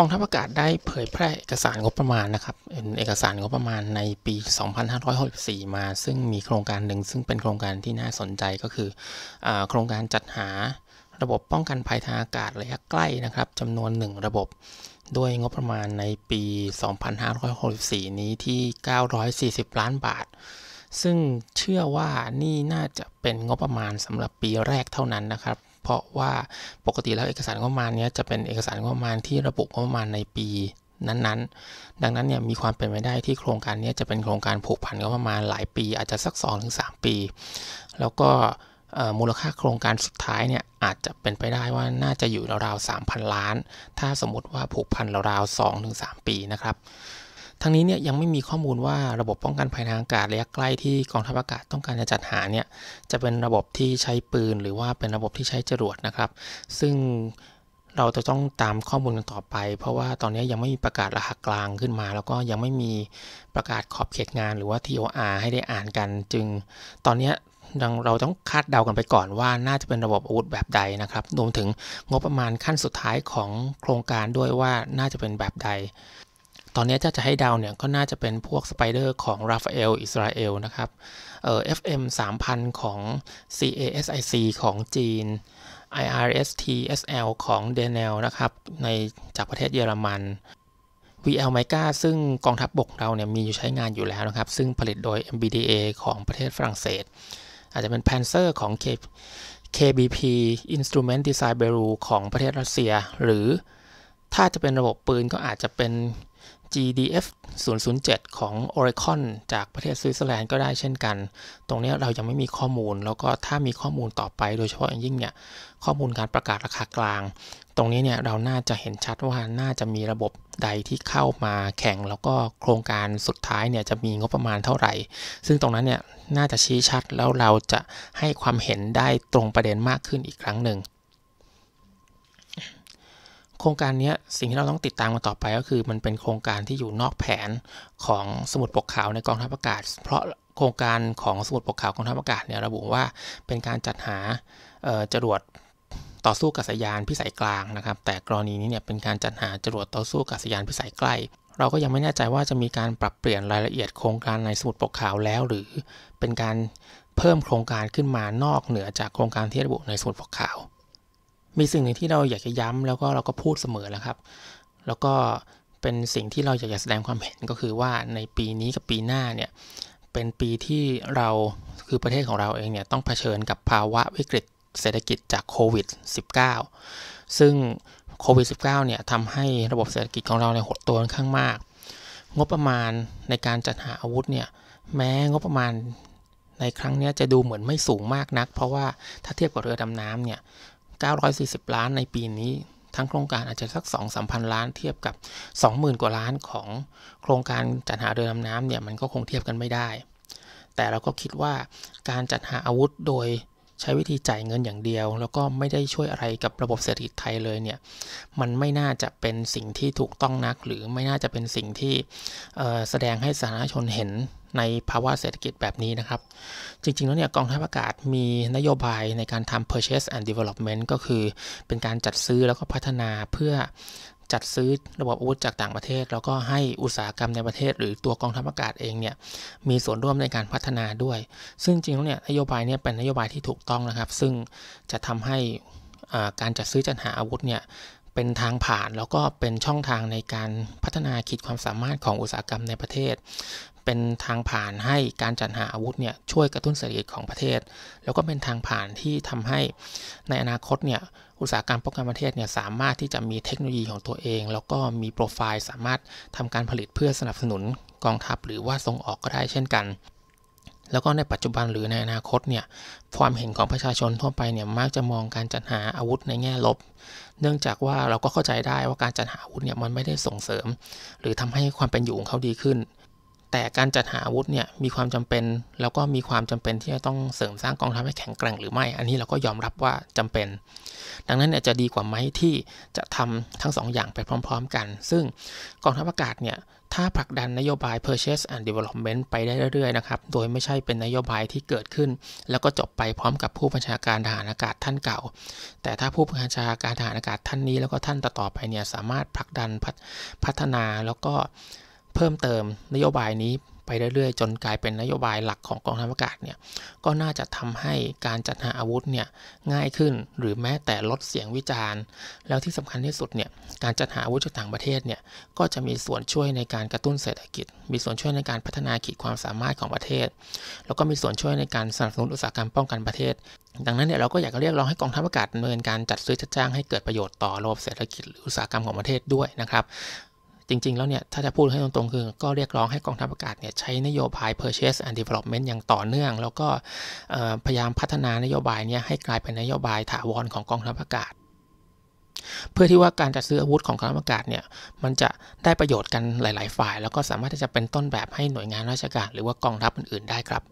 องทัพอากาศได้เผยแพร่เอกสารงบประมาณนะครับเป็นเอกสารงบประมาณในปี 2564 มา ซึ่งมีโครงการหนึ่งซึ่งเป็นโครงการที่น่าสนใจก็คืออโครงการจัดหาระบบป้องกันภัยทางอากาศระยะใกล้นะครับจำนวน 1 ระบบ ด้วยงบประมาณในปี 2564 นี้ที่ 940 ล้านบาท ซึ่งเชื่อว่านี่น่าจะเป็นงบประมาณสำหรับปีแรกเท่านั้นนะครับราะว่าปกติแล้วเอกสารงบประมาณนี้จะเป็นเอกสารงบประมาณที่ระบุงบประมาณในปี นั้นๆ ดังนั้นเนี่ยมีความเป็นไปได้ที่โครงการนี้จะเป็นโครงการผูกพันงบประมาณหลายปี อาจจะสัก2สปี แล้วก็มูลค่าโครงการสุดท้ายเนี่ยอาจจะเป็นไปได้ว่าน่าจะอยู่ราวๆสามพันล้าน ถ้าสมมติว่าผูกพันราวๆสองถึงสปีนะครับทั้งนี้เนี่ยยังไม่มีข้อมูลว่าระบบป้องกันภัยทางอากาศระยะใกล้ที่กองทัพอากาศต้องการจะจัดหาเนี่ยจะเป็นระบบที่ใช้ปืน หรือว่าเป็นระบบที่ใช้จรวดนะครับ ซึ่งเราจะต้องตามข้อมูลกันต่อไป เพราะว่าตอนนี้ยังไม่มีประกาศรหัสกลางขึ้นมา แล้วก็ยังไม่มีประกาศขอบเขตงานหรือว่า TOR ให้ได้อ่านกัน จึง ตอนนี้เราต้องคาดเดากันไปก่อนว่าน่าจะเป็นระบบอาวุธแบบใดนะครับรวมถึงงบประมาณขั้นสุดท้ายของโครงการด้วยว่าน่าจะเป็นแบบใดตอนนี้ถ้าจะให้ดาวเนี่ยก็น่าจะเป็นพวกสไปเดอร์ของราฟาเอลอิสราเอลนะครับเอ่อ FM 3000ของ CASIC ของจีน IRSTSL ของเดนเนลนะครับในจากประเทศเยอรมัน VL m i c a ซึ่งกองทัพบบกเราเนี่ยมีอยู่ใช้งานอยู่แล้วนะครับ ซึ่งผลิตโดย MBDA ของประเทศฝรั่งเศส อาจจะเป็น Panzer ของ K KBP Instrument Design Bureau ของประเทศรัสเซีย หรือถ้าจะเป็นระบบปืนก็อาจจะเป็น GDF 007 ของ Oricon จากประเทศสวิตเซอร์แลนด์ก็ได้เช่นกัน ตรงนี้เรายังไม่มีข้อมูล แล้วก็ถ้ามีข้อมูลต่อไปโดยเฉพาะอย่างยิ่งเนี่ยข้อมูลการประกาศราคากลาง ตรงนี้เนี่ยเราน่าจะเห็นชัดว่าน่าจะมีระบบใดที่เข้ามาแข่ง แล้วก็โครงการสุดท้ายเนี่ยจะมีงบประมาณเท่าไหร่ ซึ่งตรงนั้นเนี่ยน่าจะชี้ชัดแล้วเราจะให้ความเห็นได้ตรงประเด็นมากขึ้นอีกครั้งหนึ่งโครงการนี้สิ่งที่เราต้องติดตามกันต่อไปก็คือมันเป็นโครงการที่อยู่นอกแผนของสมุดปกขาวในกองทัพอากาศ เพราะโครงการของสมุดปกขาวกองทัพอากาศเนี่ยระบุว่าเป็นการจัดหาจรวดต่อสู้กัษยานพิสัยกลางนะครับ แต่กรณีนี้เนี่ยเป็นการจัดหาจรวดต่อสู้กัษยานพิสัยใกล้เราก็ยังไม่แน่ใจว่าจะมีการปรับเปลี่ยนรายละเอียดโครงการในสมุดปกขาวแล้วหรือเป็นการเพิ่มโครงการขึ้นมานอกเหนือจากโครงการที่ระบุในสมุดปกขาวมีสิ่งหนึ่งที่เราอยากจะย้ำแล้วก็เราก็พูดเสมอแล้วครับ แล้วก็เป็นสิ่งที่เราอยากจะแสดงความเห็นก็คือว่าในปีนี้กับปีหน้าเนี่ย เป็นปีที่เราคือประเทศของเราเองเนี่ย ต้องเผชิญกับภาวะวิกฤตเศรษฐกิจจากโควิด -19 ซึ่งโควิด -19 เนี่ยทำให้ระบบเศรษฐกิจของเราเนี่ยหดตัวค่อนข้างมาก งบประมาณในการจัดหาอาวุธเนี่ยแม้งบประมาณในครั้งนี้จะดูเหมือนไม่สูงมากนัก เพราะว่าถ้าเทียบกับเรือดำน้ำเนี่ย940 ล้านในปีนี้ ทั้งโครงการอาจจะสัก 2 3พันล้านเทียบกับ 20,000 กว่าล้านของโครงการจัดหาเรือดำน้ำเนี่ยมันก็คงเทียบกันไม่ได้ แต่เราก็คิดว่าการจัดหาอาวุธโดยใช้วิธีจ่ายเงินอย่างเดียว แล้วก็ไม่ได้ช่วยอะไรกับระบบเศรษฐกิจไทยเลยเนี่ยมันไม่น่าจะเป็นสิ่งที่ถูกต้องนัก หรือไม่น่าจะเป็นสิ่งที่แสดงให้สาธารณชนเห็นในภาวะเศรษฐกิจแบบนี้นะครับ จริงๆ แล้วเนี่ยกองทัพอากาศมีนโยบายในการทำ purchase and development ก็คือเป็นการจัดซื้อแล้วก็พัฒนาเพื่อจัดซื้อระบบอาวุธจากต่างประเทศแล้วก็ให้อุตสาหกรรมในประเทศหรือตัวกองทัพอากาศเองเนี่ยมีส่วนร่วมในการพัฒนาด้วย ซึ่งจริงๆแล้วเนี่ยนโยบายเนี่ยเป็นนโยบายที่ถูกต้องนะครับ ซึ่งจะทำให้การจัดซื้อจัดหาอาวุธเนี่ยเป็นทางผ่านแล้วก็เป็นช่องทางในการพัฒนาขีดความสามารถของอุตสาหกรรมในประเทศ เป็นทางผ่านให้การจัดหาอาวุธเนี่ยช่วยกระตุ้นเศรษฐกิจของประเทศ แล้วก็เป็นทางผ่านที่ทำให้ ในอนาคตเนี่ยอุตสาหกรรมป้องกันประเทศเนี่ยสามารถที่จะมีเทคโนโลยีของตัวเอง แล้วก็มีโปรไฟล์ สามารถทำการผลิตเพื่อสนับสนุนกองทัพหรือว่าส่งออกก็ได้เช่นกันแล้วก็ในปัจจุบันหรือในอนาคตเนี่ยความเห็นของประชาชนทั่วไปเนี่ยมักจะมองการจัดหาอาวุธในแง่ลบ เนื่องจากว่าเราก็เข้าใจได้ว่าการจัดหาอาวุธเนี่ยมันไม่ได้ส่งเสริม หรือทำให้ความเป็นอยู่ของเขาดีขึ้น แต่การจัดหาอาวุธเนี่ยมีความจำเป็นแล้วก็มีความจำเป็นที่จะต้องเสริมสร้างกองทัพให้แข็งแกร่งหรือไม่ อันนี้เราก็ยอมรับว่าจำเป็น ดังนั้นเนี่ยจะดีกว่าไหมที่จะทำทั้ง2ออย่างไปพร้อมๆกัน ซึ่งกองทัพอากาศเนี่ยถ้าผลักดันนโยบาย Purchase and Development ไปได้เรื่อยๆ นะครับ โดยไม่ใช่เป็นนโยบายที่เกิดขึ้น แล้วก็จบไปพร้อมกับผู้บัญชาการทหารอากาศท่านเก่า แต่ถ้าผู้บัญชาการทหารอากาศท่านนี้แล้วก็ท่านต่อไปเนี่ยสามารถผลักดันพัฒนาแล้วก็เพิ่มเติมนโยบายนี้ไปเรื่อยๆจนกลายเป็นนโยบายหลักของกองทัพอากาศเนี่ยก็น่าจะทำให้การจัดหาอาวุธเนี่ยง่ายขึ้น หรือแม้แต่ลดเสียงวิจารณ์ แล้วที่สำคัญที่สุดเนี่ยการจัดหาอาวุธจากต่างประเทศเนี่ยก็จะมีส่วนช่วยในการกระตุ้นเศรษฐกิจ มีส่วนช่วยในการพัฒนาขีดความสามารถของประเทศ แล้วก็มีส่วนช่วยในการสนับสนุนอุตสาหกรรมป้องกันประเทศ ดังนั้นเนี่ยเราก็อยากเรียกร้องให้กองทัพอากาศดำเนินการจัดซื้อจัดจ้างให้เกิดประโยชน์ต่อระบบเศรษฐกิจหรืออุตสาหกรรมของประเทศด้วยนะครับจริงๆ แล้วเนี่ย ถ้าจะพูดให้ตรงๆ คือ ก็เรียกร้องให้กองทัพอากาศเนี่ยใช้นโยบาย purchase and development อย่างต่อเนื่อง แล้วก็พยายามพัฒนานโยบายเนี่ยให้กลายเป็นนโยบายถาวรของกองทัพอากาศ เพื่อที่ว่าการจัดซื้ออาวุธของกองทัพอากาศเนี่ย มันจะได้ประโยชน์กันหลายๆ ฝ่าย แล้วก็สามารถที่จะเป็นต้นแบบให้หน่วยงานราชการหรือว่ากองทัพอื่น ๆได้ครับ